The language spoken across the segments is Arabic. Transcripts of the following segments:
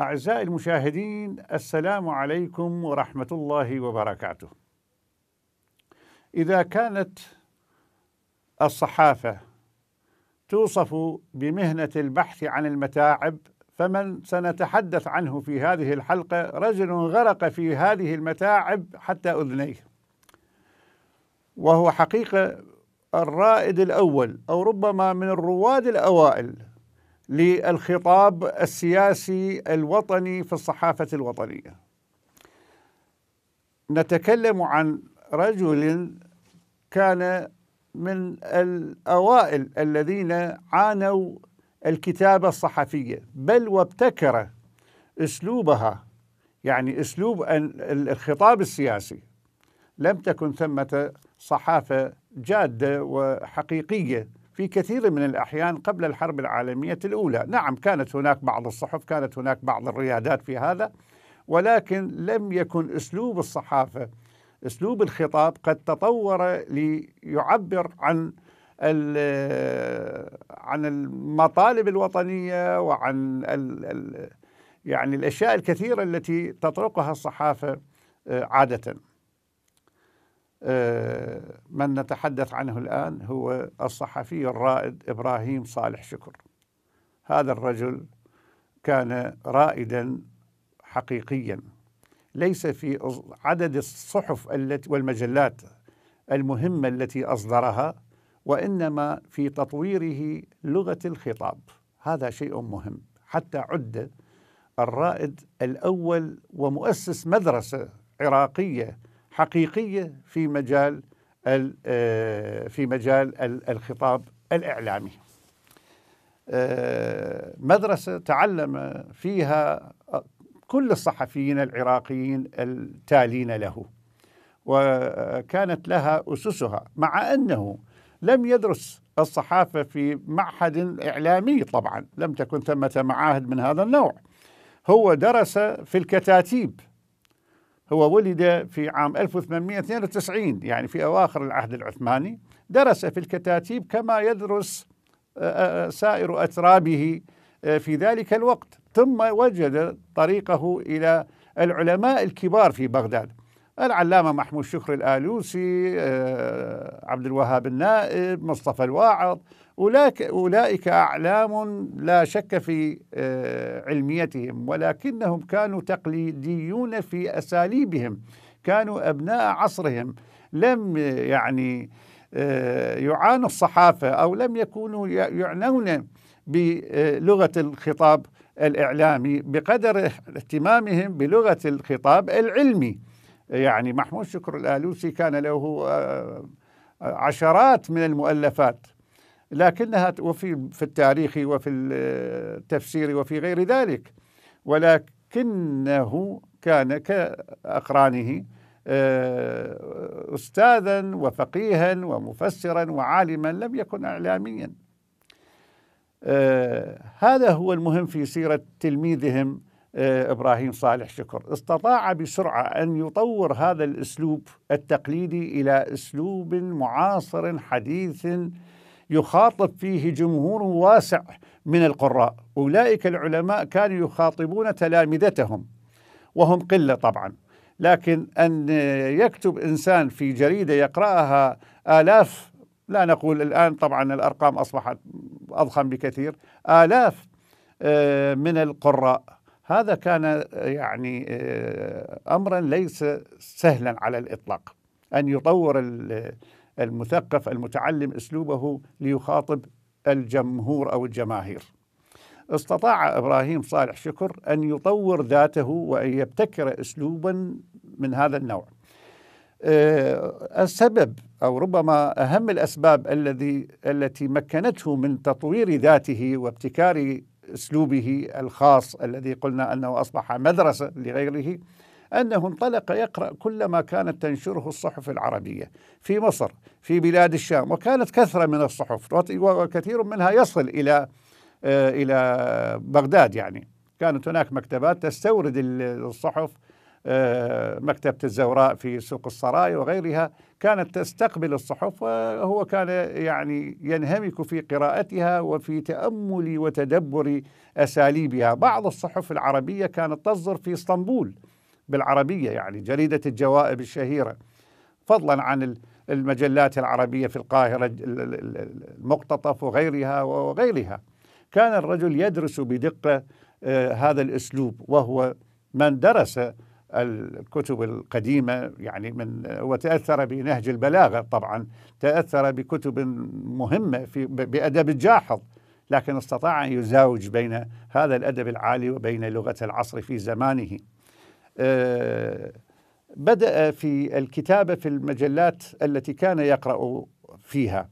أعزائي المشاهدين السلام عليكم ورحمة الله وبركاته. إذا كانت الصحافة توصف بمهنة البحث عن المتاعب فمن سنتحدث عنه في هذه الحلقة رجل غرق في هذه المتاعب حتى أذنيه وهو حقيقة الرائد الأول أو ربما من الرواد الأوائل للخطاب السياسي الوطني في الصحافة الوطنية نتكلم عن رجل كان من الأوائل الذين عانوا الكتابة الصحفية بل وابتكر أسلوبها يعني أسلوب الخطاب السياسي لم تكن ثمة صحافة جادة وحقيقية في كثير من الأحيان قبل الحرب العالمية الأولى نعم كانت هناك بعض الصحف كانت هناك بعض الريادات في هذا ولكن لم يكن أسلوب الصحافة أسلوب الخطاب قد تطور ليعبر عن عن المطالب الوطنية وعن ال ال يعني الأشياء الكثيرة التي تطرقها الصحافة آه، عادةً آه، من نتحدث عنه الآن هو الصحفي الرائد إبراهيم صالح شكر هذا الرجل كان رائدا حقيقيا ليس في عدد الصحف التي والمجلات المهمة التي أصدرها وإنما في تطويره لغة الخطاب هذا شيء مهم حتى عد الرائد الأول ومؤسس مدرسة عراقية حقيقيه في مجال آه، في مجال الخطاب الاعلامي. آه، مدرسه تعلم فيها كل الصحفيين العراقيين التالين له وكانت لها اسسها مع انه لم يدرس الصحافه في معهد اعلامي طبعا لم تكن ثمه معاهد من هذا النوع هو درس في الكتاتيب هو ولد في عام 1892 يعني في أواخر العهد العثماني درس في الكتاتيب كما يدرس آه، آه، آه، سائر أترابه في ذلك الوقت ثم وجد طريقه إلى العلماء الكبار في بغداد العلامة محمود شكر الآلوسي عبد الوهاب النائب مصطفى الواعظ أولئك, أولئك أعلام لا شك في آه، علميتهم ولكنهم كانوا تقليديون في أساليبهم كانوا أبناء عصرهم لم آه، يعني آه، يعانوا الصحافة أو لم يكونوا يعنون بلغة الخطاب الإعلامي بقدر اهتمامهم بلغة الخطاب العلمي يعني محمود شكر الآلوسي كان له عشرات من المؤلفات لكنها وفي في التاريخ وفي التفسير وفي غير ذلك ولكنه كان كأقرانه آه، أستاذا وفقيها ومفسرا وعالما لم يكن إعلاميا آه، هذا هو المهم في سيرة تلميذهم آه، إبراهيم صالح شكر استطاع بسرعة أن يطور هذا الأسلوب التقليدي إلى أسلوب معاصر حديث يخاطب فيه جمهور واسع من القراء أولئك العلماء كانوا يخاطبون تلامذتهم وهم قلة طبعا لكن أن يكتب إنسان في جريدة يقرأها آلاف لا نقول الآن طبعا الأرقام أصبحت أضخم بكثير آلاف آه، من القراء هذا كان آه، يعني آه، أمرا ليس سهلا على الإطلاق أن يطور المثقف المتعلم اسلوبه ليخاطب الجمهور او الجماهير. استطاع ابراهيم صالح شكر ان يطور ذاته وان يبتكر اسلوبا من هذا النوع. آه، السبب او ربما اهم الاسباب الذي التي مكنته من تطوير ذاته وابتكار اسلوبه الخاص الذي قلنا انه اصبح مدرسه لغيره أنه انطلق يقرأ كل ما كانت تنشره الصحف العربية في مصر في بلاد الشام وكانت كثرة من الصحف وكثير منها يصل إلى آه، إلى بغداد يعني كانت هناك مكتبات تستورد الصحف آه، مكتبة الزوراء في سوق السراي وغيرها كانت تستقبل الصحف وهو كان يعني ينهمك في قراءتها وفي تأمل وتدبر أساليبها بعض الصحف العربية كانت تصدر في اسطنبول بالعربية يعني جريدة الجوائب الشهيرة فضلا عن المجلات العربية في القاهرة المقتطف وغيرها وغيرها كان الرجل يدرس بدقة آه، هذا الأسلوب وهو من درس الكتب القديمة يعني من وتأثر بنهج البلاغة طبعا تأثر بكتب مهمة في بأدب الجاحظ لكن استطاع أن يزاوج بين هذا الأدب العالي وبين لغة العصر في زمانه آه، بدأ في الكتابة في المجلات التي كان يقرأ فيها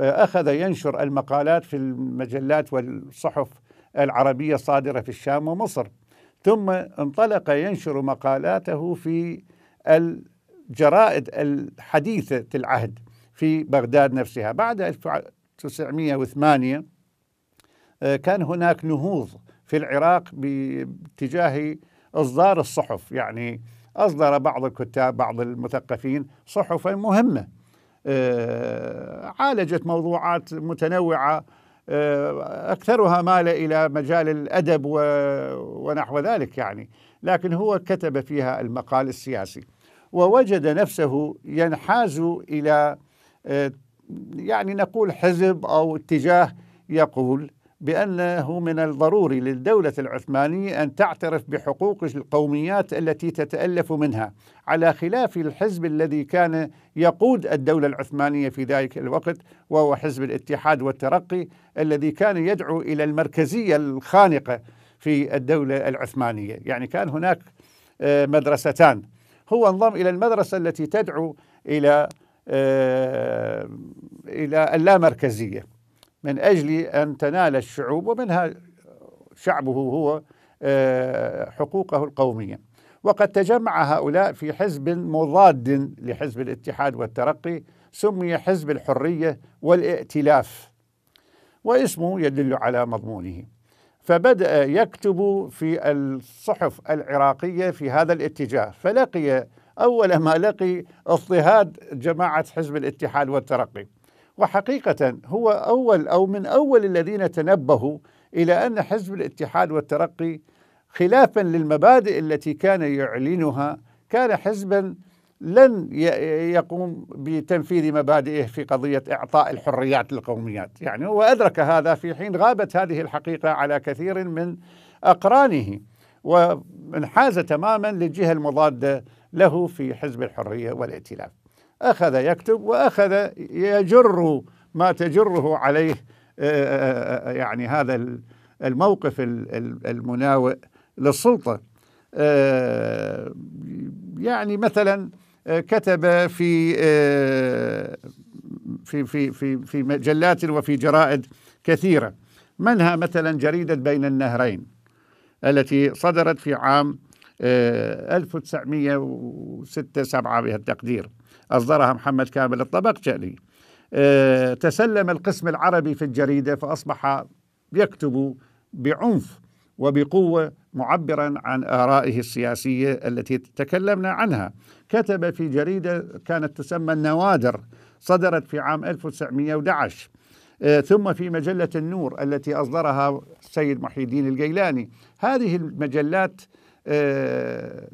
آه، أخذ ينشر المقالات في المجلات والصحف العربية الصادرة في الشام ومصر ثم انطلق ينشر مقالاته في الجرائد الحديثة العهد في بغداد نفسها بعد 1908 آه، كان هناك نهوض في العراق باتجاه إصدار الصحف يعني أصدر بعض الكتاب بعض المثقفين صحفا مهمة آه، عالجت موضوعات متنوعة آه، أكثرها مال إلى مجال الأدب ونحو ذلك يعني لكن هو كتب فيها المقال السياسي ووجد نفسه ينحاز إلى آه، يعني نقول حزب أو اتجاه يقول بأنه من الضروري للدولة العثمانية أن تعترف بحقوق القوميات التي تتألف منها على خلاف الحزب الذي كان يقود الدولة العثمانية في ذلك الوقت وهو حزب الاتحاد والترقي الذي كان يدعو إلى المركزية الخانقة في الدولة العثمانية يعني كان هناك آه، مدرستان هو انضم إلى المدرسة التي تدعو إلى آه، إلى اللامركزية من أجل أن تنال الشعوب ومنها شعبه هو آه، حقوقه القومية وقد تجمع هؤلاء في حزب مضاد لحزب الاتحاد والترقي سمي حزب الحرية والائتلاف واسمه يدل على مضمونه فبدأ يكتب في الصحف العراقية في هذا الاتجاه فلقي أول ما لقي اضطهاد جماعة حزب الاتحاد والترقي وحقيقة هو أول أو من أول الذين تنبهوا إلى أن حزب الاتحاد والترقي خلافا للمبادئ التي كان يعلنها كان حزبا لن يقوم بتنفيذ مبادئه في قضية إعطاء الحريات للقوميات يعني هو أدرك هذا في حين غابت هذه الحقيقة على كثير من أقرانه وانحاز تماما للجهة المضادة له في حزب الحرية والائتلاف أخذ يكتب وأخذ يجر ما تجره عليه آه، آه، آه، يعني هذا الموقف المناوئ للسلطة يعني مثلا كتب في في في في في مجلات وفي جرائد كثيرة منها مثلا جريدة بين النهرين التي صدرت في عام 1906 آه، 7 بهالتقدير أصدرها محمد كامل الطبقجلي آه، تسلم القسم العربي في الجريدة فأصبح يكتب بعنف وبقوة معبرا عن آرائه السياسية التي تكلمنا عنها كتب في جريدة كانت تسمى النوادر صدرت في عام 1911 آه، ثم في مجلة النور التي أصدرها السيد محي الدين الجيلاني هذه المجلات آه،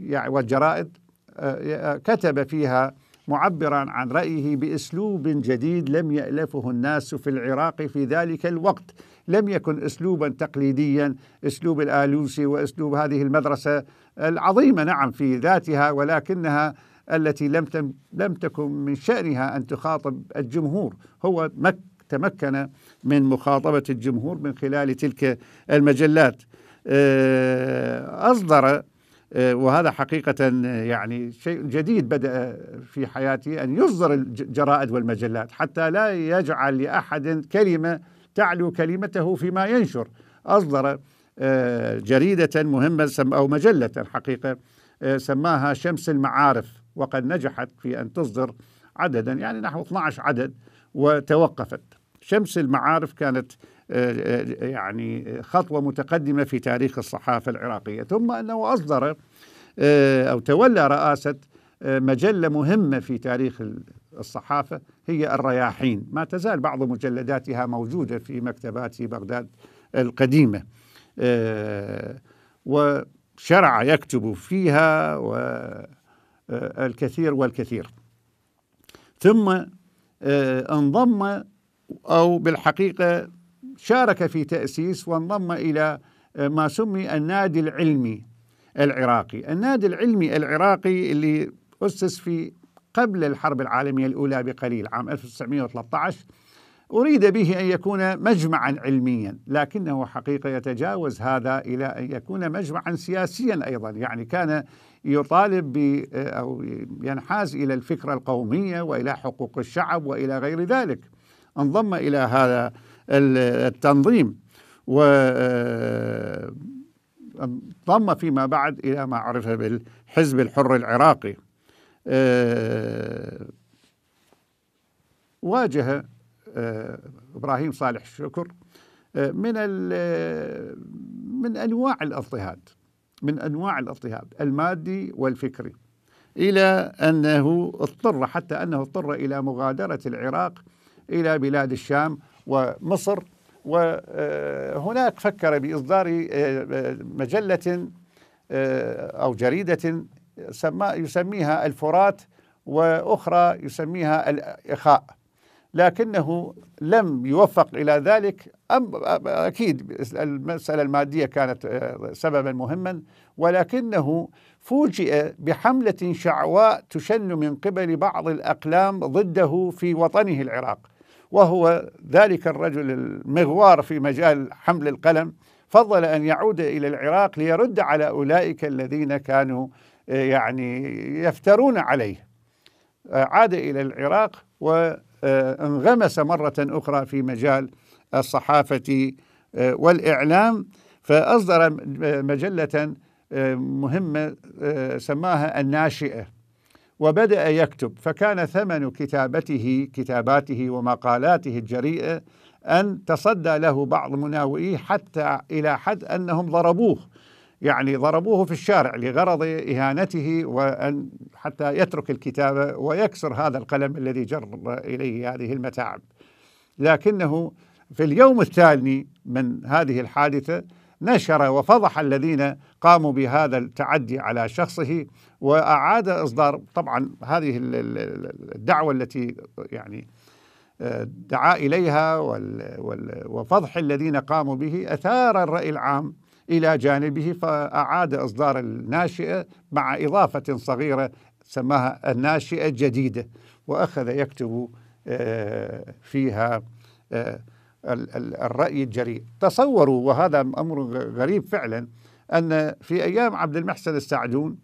يعني والجرائد آه، آه، كتب فيها معبرا عن رأيه بأسلوب جديد لم يألفه الناس في العراق في ذلك الوقت لم يكن أسلوبا تقليديا أسلوب الآلوسي وأسلوب هذه المدرسة العظيمة نعم في ذاتها ولكنها التي لم لم تكن من شأنها أن تخاطب الجمهور هو مك تمكن من مخاطبة الجمهور من خلال تلك المجلات آه، أصدر آه، وهذا حقيقة آه، يعني شيء جديد بدأ في حياتي أن يصدر الجرائد والمجلات حتى لا يجعل لأحد كلمة تعلو كلمته فيما ينشر أصدر جريدة مهمة أو مجلة حقيقة سماها شمس المعارف وقد نجحت في أن تصدر عددا يعني نحو 12 عدد وتوقفت شمس المعارف كانت آه، آه، يعني خطوة متقدمة في تاريخ الصحافة العراقية ثم أنه أصدر آه، أو تولى رئاسة مجلة مهمة في تاريخ الصحافة هي الرياحين ما تزال بعض مجلداتها موجودة في مكتبات بغداد القديمة وشرع يكتب فيها والكثير والكثير ثم انضم أو بالحقيقة شارك في تأسيس وانضم إلى آه، ما سمي النادي العلمي العراقي النادي العلمي العراقي اللي أسس في قبل الحرب العالمية الأولى بقليل عام 1913 أريد به أن يكون مجمعا علميا لكنه حقيقة يتجاوز هذا إلى أن يكون مجمعا سياسيا أيضا يعني كان يطالب ب آه، أو ينحاز إلى الفكرة القومية وإلى حقوق الشعب وإلى غير ذلك انضم إلى هذا التنظيم و آه، انضم فيما بعد إلى ما عرف بالحزب الحر العراقي آه، واجه آه، إبراهيم صالح الشكر من من أنواع الاضطهاد من أنواع الاضطهاد المادي والفكري إلى أنه اضطر حتى أنه اضطر إلى مغادرة العراق إلى بلاد الشام ومصر وهناك فكر بإصدار آه، آه، مجلة آه، أو جريدة يسميها الفرات وأخرى يسميها الإخاء لكنه لم يوفق إلى ذلك أم أكيد المسألة المادية كانت سببا مهما ولكنه فوجئ بحملة شعواء تشن من قبل بعض الأقلام ضده في وطنه العراق وهو ذلك الرجل المغوار في مجال حمل القلم فضل أن يعود إلى العراق ليرد على أولئك الذين كانوا آه، يعني يفترون عليه آه، عاد إلى العراق وانغمس آه، مرة أخرى في مجال الصحافة والإعلام فأصدر مجلة مهمة سماها الناشئة وبدأ يكتب فكان ثمن كتابته كتاباته ومقالاته الجريئة أن تصدى له بعض مناوئيه حتى إلى حد أنهم ضربوه يعني ضربوه في الشارع لغرض إهانته وأن حتى يترك الكتابة ويكسر هذا القلم الذي جر إليه هذه المتاعب لكنه في اليوم الثاني من هذه الحادثة نشر وفضح الذين قاموا بهذا التعدي على شخصه واعاد اصدار طبعا هذه الدعوه التي يعني آه، دعا اليها وفضح الذين قاموا به اثار الراي العام الى جانبه فاعاد اصدار الناشئه مع اضافه صغيره سماها الناشئه الجديده واخذ يكتب آه، فيها آه، الرأي الجريء تصوروا وهذا أمر غريب فعلا أن في أيام عبد المحسن السعدون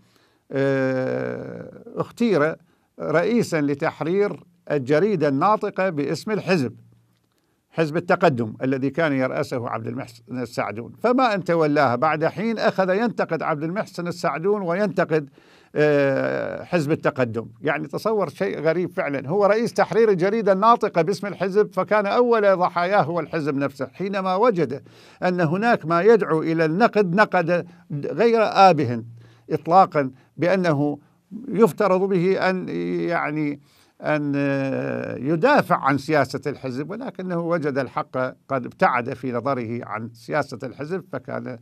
آه، اختير رئيسا لتحرير الجريدة الناطقة باسم الحزب حزب التقدم الذي كان يرأسه عبد المحسن السعدون فما أن تولاها بعد حين أخذ ينتقد عبد المحسن السعدون وينتقد آه، حزب التقدم يعني تصور شيء غريب فعلا هو رئيس تحرير الجريدة الناطقة باسم الحزب فكان أول ضحاياه هو الحزب نفسه حينما وجد أن هناك ما يدعو إلى النقد نقد غير آبه إطلاقا بأنه يفترض به أن يعني أن آه، يدافع عن سياسة الحزب ولكنه وجد الحق قد ابتعد في نظره عن سياسة الحزب فكان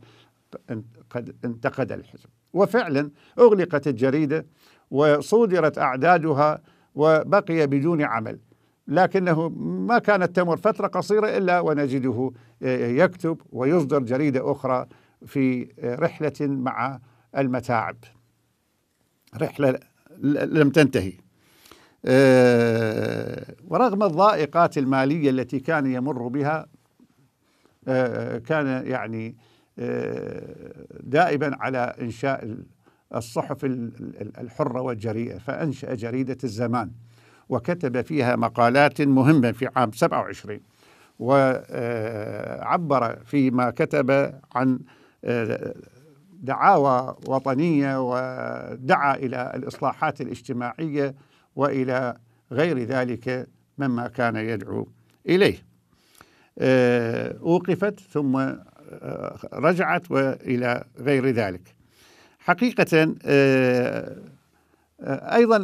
قد انتقد الحزب وفعلا أغلقت الجريدة وصودرت أعدادها وبقي بدون عمل لكنه ما كانت تمر فترة قصيرة إلا ونجده آه، يكتب ويصدر جريدة أخرى في آه، رحلة مع المتاعب رحلة لم تنتهي آه، ورغم الضائقات المالية التي كان يمر بها كان يعني آه، دائما على إنشاء الصحف الحرة والجريئة فأنشأ جريدة الزمان وكتب فيها مقالات مهمة في عام 27 وعبر فيما كتب عن آه، دعاوى وطنية ودعا إلى الإصلاحات الاجتماعية وإلى غير ذلك مما كان يدعو إليه آه، أوقفت ثم رجعت والى غير ذلك. حقيقه آه، آه، ايضا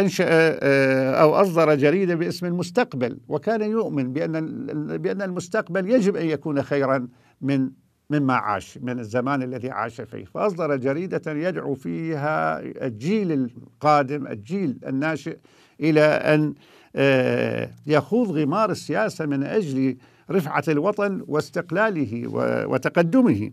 انشا آه، او اصدر جريده باسم المستقبل وكان يؤمن بان بان المستقبل يجب ان يكون خيرا من مما عاش من الزمان الذي عاش فيه فأصدر جريدة يدعو فيها الجيل القادم الجيل الناشئ إلى أن يخوض غمار السياسة من أجل رفعة الوطن واستقلاله وتقدمه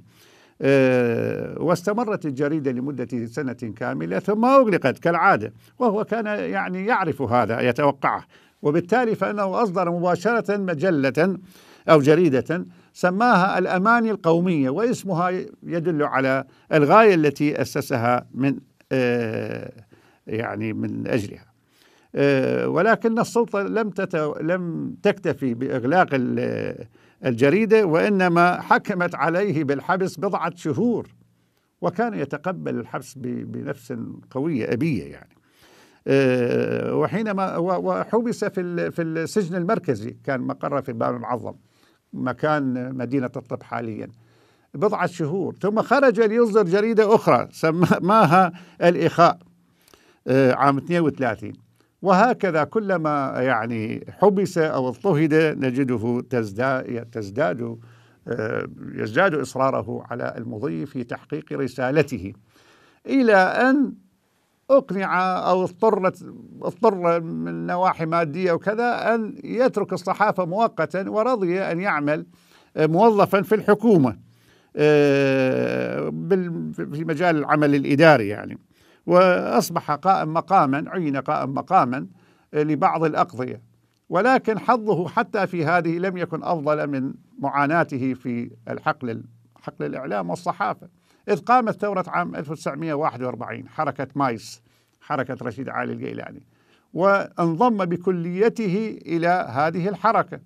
آه، واستمرت الجريدة لمدة سنة كاملة ثم أغلقت كالعادة وهو كان يعني يعرف هذا يتوقعه وبالتالي فإنه أصدر مباشرة مجلة أو جريدة سماها الأماني القومية واسمها يدل على الغاية التي أسسها من آه، يعني من أجلها آه، ولكن السلطة لم لم تكتفي بإغلاق الجريدة وإنما حكمت عليه بالحبس بضعة شهور وكان يتقبل الحبس بنفس قوية أبية يعني آه، وحينما وحبس في في السجن المركزي كان مقره في باب المعظم مكان مدينه الطب حاليا بضعه شهور ثم خرج ليصدر جريده اخرى سماها الاخاء آه، عام 32 وهكذا كلما يعني حبس او اضطهد نجده تزداد تزداد آه، يزداد اصراره على المضي في تحقيق رسالته الى ان اقنع او اضطرت اضطر من نواحي ماديه وكذا ان يترك الصحافه مؤقتا ورضي ان يعمل آه، موظفا في الحكومه آه، في مجال العمل الاداري يعني وأصبح قائم مقاما عين قائم مقاما آه، لبعض الأقضية ولكن حظه حتى في هذه لم يكن أفضل من معاناته في الحقل حقل الإعلام والصحافة إذ قامت ثورة عام 1941 حركة مايس حركة رشيد علي الجيلاني وانضم بكليته إلى هذه الحركة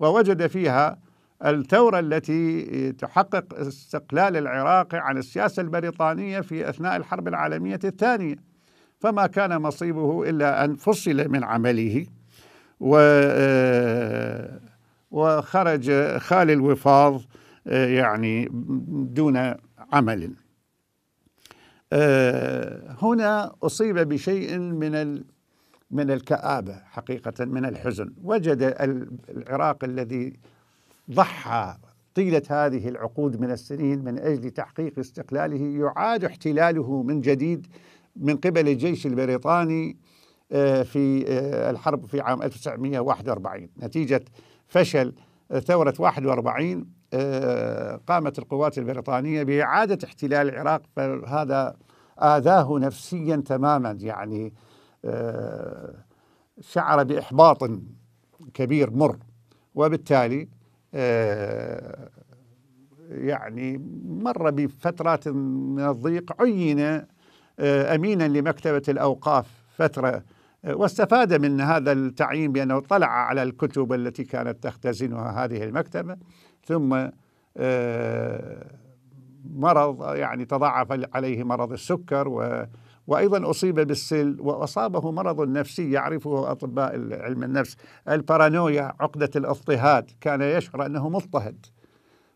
ووجد فيها الثورة التي تحقق استقلال العراق عن السياسة البريطانية في أثناء الحرب العالمية الثانية فما كان مصيبه إلا أن فصل من عمله و آه، وخرج خالي الوفاض آه، يعني دون عمل آه، هنا أصيب بشيء من من الكآبة حقيقة من الحزن وجد العراق الذي ضحى طيلة هذه العقود من السنين من أجل تحقيق استقلاله يعاد احتلاله من جديد من قبل الجيش البريطاني آه، في آه، الحرب في عام 1941 نتيجة فشل ثورة 41 آه، قامت القوات البريطانية بإعادة احتلال العراق فهذا آذاه نفسيا تماما يعني شعر بإحباط كبير مر وبالتالي آه، يعني مر بفترات من الضيق عين آه، أمينا لمكتبة الأوقاف فترة آه، واستفاد من هذا التعيين بأنه طلع على الكتب التي كانت تختزنها هذه المكتبة ثم مرض يعني تضاعف عليه مرض السكر و وأيضا أصيب بالسل وأصابه مرض نفسي يعرفه أطباء علم النفس البارانويا عقدة الاضطهاد كان يشعر أنه مضطهد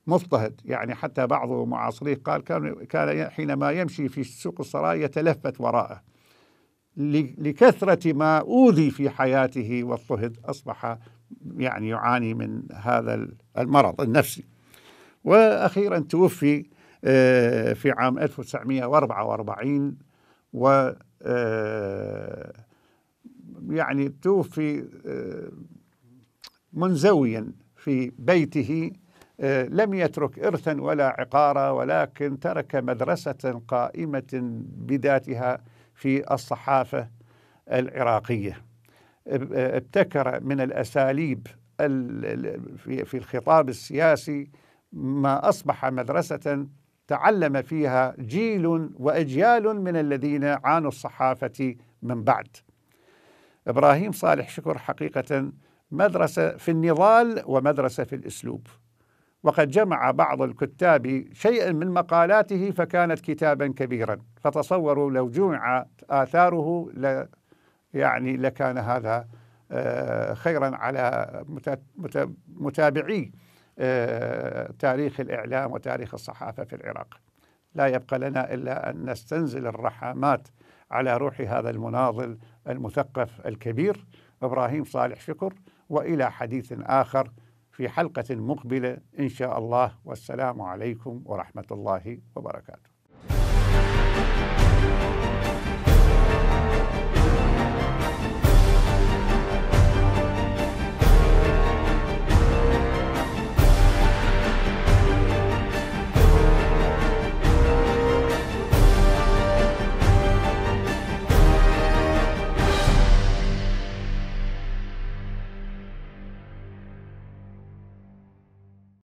مضطهد يعني حتى بعض معاصريه قال كان كان حينما يمشي في سوق السرايا يتلفت وراءه لكثرة ما أوذي في حياته واضطهد أصبح يعني يعاني من هذا المرض النفسي وأخيرا توفي آه، في عام 1944 و آه، يعني توفي آه، منزويا في بيته آه، لم يترك إرثا ولا عقارا ولكن ترك مدرسة قائمة بذاتها في الصحافة العراقية ابتكر من الأساليب في الخطاب السياسي ما أصبح مدرسة تعلم فيها جيل واجيال من الذين عانوا الصحافه من بعد. ابراهيم صالح شكر حقيقه مدرسه في النضال ومدرسه في الاسلوب. وقد جمع بعض الكتاب شيئا من مقالاته فكانت كتابا كبيرا، فتصوروا لو جمعت اثاره ل يعني لكان هذا آه، خيرا على متابعيه. آه، تاريخ الإعلام وتاريخ الصحافة في العراق لا يبقى لنا إلا أن نستنزل الرحامات على روح هذا المناضل المثقف الكبير إبراهيم صالح شكر وإلى حديث آخر في حلقة مقبلة إن شاء الله والسلام عليكم ورحمة الله وبركاته